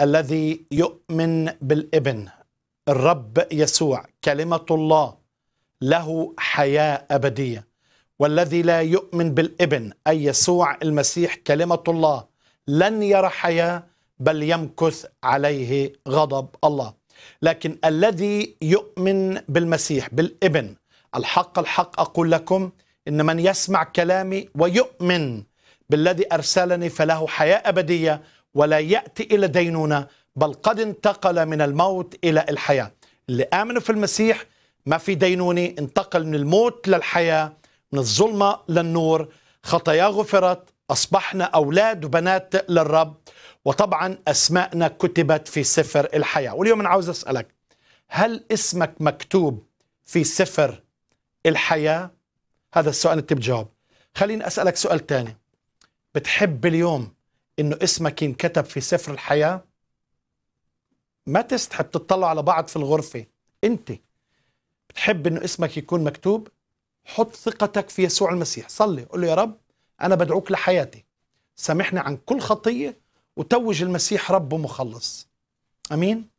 الذي يؤمن بالابن الرب يسوع كلمه الله له حياه ابديه والذي لا يؤمن بالابن اي يسوع المسيح كلمه الله لن يرى حياه بل يمكث عليه غضب الله لكن الذي يؤمن بالمسيح بالابن الحق الحق اقول لكم ان من يسمع كلامي ويؤمن بالذي ارسلني فله حياه ابديه ولا يأتي إلى دينونة بل قد انتقل من الموت إلى الحياة اللي آمنوا في المسيح ما في دينونة انتقل من الموت للحياة من الظلمة للنور خطاياه غفرت أصبحنا أولاد وبنات للرب وطبعا أسماءنا كتبت في سفر الحياة واليوم أنا عاوز أسألك هل اسمك مكتوب في سفر الحياة؟ هذا السؤال أنت بتجاوب خليني أسألك سؤال تاني بتحب اليوم انه اسمك ينكتب في سفر الحياه ما تستحب تطلعوا على بعض في الغرفه انت بتحب انه اسمك يكون مكتوب حط ثقتك في يسوع المسيح صلي قول له يا رب انا بدعوك لحياتي سامحني عن كل خطيه وتوج المسيح رب ومخلص امين